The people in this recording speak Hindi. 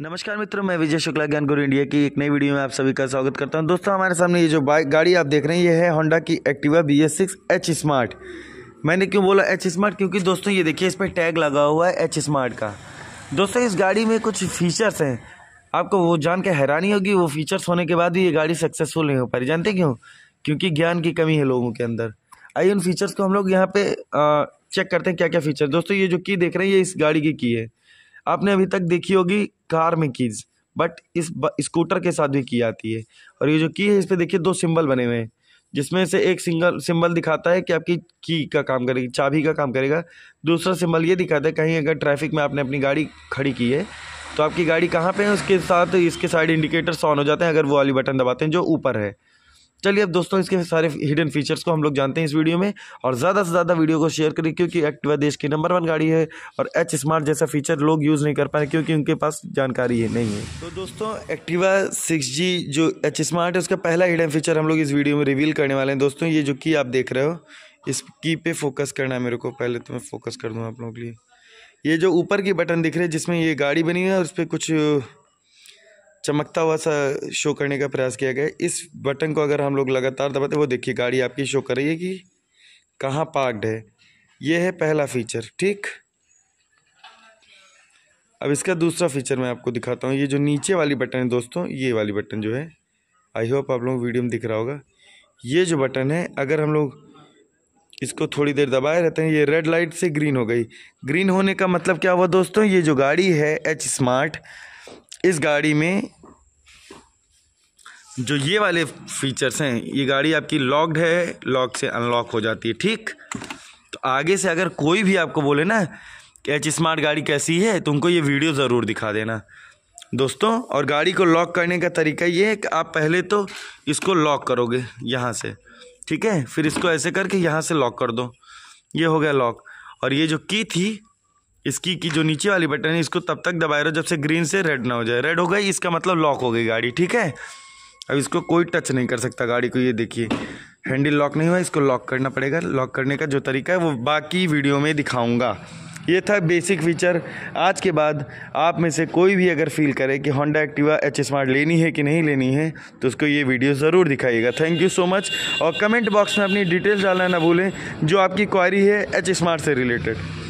नमस्कार मित्रों मैं विजय शुक्ला ज्ञान गुरु इंडिया की एक नई वीडियो में आप सभी का स्वागत करता हूं दोस्तों हमारे सामने ये जो बाइक गाड़ी आप देख रहे हैं ये है होंडा की Activa B S six H smart मैंने क्यों बोला एच स्मार्ट क्योंकि दोस्तों ये देखिए इस पर टैग लगा हुआ है एच स्मार्ट का दोस्तों इस गाड़ी में कुछ फीचर्स हैं आपको वो जान के हैरानी होगी वो फीचर्स होने के बाद भी ये गाड़ी सक्सेसफुल नहीं हो पा रही जानते क्यों क्योंकि ज्ञान की कमी है लोगों के अंदर आइए उन फीचर्स को हम लोग यहाँ पे चेक करते हैं क्या क्या फीचर दोस्तों ये जो की देख रहे हैं ये इस गाड़ी की की है आपने अभी तक देखी होगी कार में कीज़ बट इस स्कूटर के साथ भी की आती है और ये जो की है इस पर देखिए दो सिंबल बने हुए हैं जिसमें से एक सिंगल सिंबल दिखाता है कि आपकी की का काम करेगी चाबी का काम करेगा दूसरा सिंबल ये दिखाता है कहीं अगर ट्रैफिक में आपने अपनी गाड़ी खड़ी की है तो आपकी गाड़ी कहाँ पे है उसके साथ इसके साइड इंडिकेटर्स ऑन हो जाते हैं अगर वो वाली बटन दबाते हैं जो ऊपर है चलिए अब दोस्तों इसके सारे हिडन फीचर्स को हम लोग जानते हैं इस वीडियो में और ज़्यादा से ज़्यादा वीडियो को शेयर करें क्योंकि एक्टिवा देश की नंबर वन गाड़ी है और एच स्मार्ट जैसा फीचर लोग यूज़ नहीं कर पाए क्योंकि उनके पास जानकारी है नहीं है तो दोस्तों एक्टिवा सिक्स जो एच स्मार्ट है उसका पहला हिडन फीचर हम लोग इस वीडियो में रिवील करने वाले हैं दोस्तों ये जो की आप देख रहे हो इस की पे फोकस करना है मेरे को पहले तो मैं फोकस कर दूँ आप लोगों के लिए ये जो ऊपर की बटन दिख रहे हैं जिसमें ये गाड़ी बनी हुई है और उस पर कुछ चमकता हुआ सा शो करने का प्रयास किया गया इस बटन को अगर हम लोग लगातार दबाते वो देखिए गाड़ी आपकी शो कर रही है कि कहाँ पार्कड है ये है पहला फीचर ठीक अब इसका दूसरा फीचर मैं आपको दिखाता हूँ ये जो नीचे वाली बटन है दोस्तों ये वाली बटन जो है आई होप आप लोगों को वीडियो में दिख रहा होगा ये जो बटन है अगर हम लोग इसको थोड़ी देर दबाए रहते हैं ये रेड लाइट से ग्रीन हो गई ग्रीन होने का मतलब क्या हुआ दोस्तों ये जो गाड़ी है एच स्मार्ट इस गाड़ी में जो ये वाले फीचर्स हैं ये गाड़ी आपकी लॉक्ड है लॉक से अनलॉक हो जाती है ठीक तो आगे से अगर कोई भी आपको बोले ना कि एच स्मार्ट गाड़ी कैसी है तो उनको ये वीडियो ज़रूर दिखा देना दोस्तों और गाड़ी को लॉक करने का तरीका ये है कि आप पहले तो इसको लॉक करोगे यहाँ से ठीक है फिर इसको ऐसे करके यहाँ से लॉक कर दो ये हो गया लॉक और ये जो की थी इसकी की जो नीचे वाली बटन है इसको तब तक दबाए रहो जब से ग्रीन से रेड ना हो जाए रेड हो गई इसका मतलब लॉक हो गई गाड़ी ठीक है अब इसको कोई टच नहीं कर सकता गाड़ी को ये देखिए हैंडल लॉक नहीं हुआ इसको लॉक करना पड़ेगा लॉक करने का जो तरीका है वो बाकी वीडियो में दिखाऊंगा ये था बेसिक फीचर आज के बाद आप में से कोई भी अगर फील करे कि होंडा एक्टिवा एच स्मार्ट लेनी है कि नहीं लेनी है तो उसको ये वीडियो ज़रूर दिखाइएगा थैंक यू सो मच और कमेंट बॉक्स में अपनी डिटेल्स डालना ना भूलें जो आपकी क्वारी है एच स्मार्ट से रिलेटेड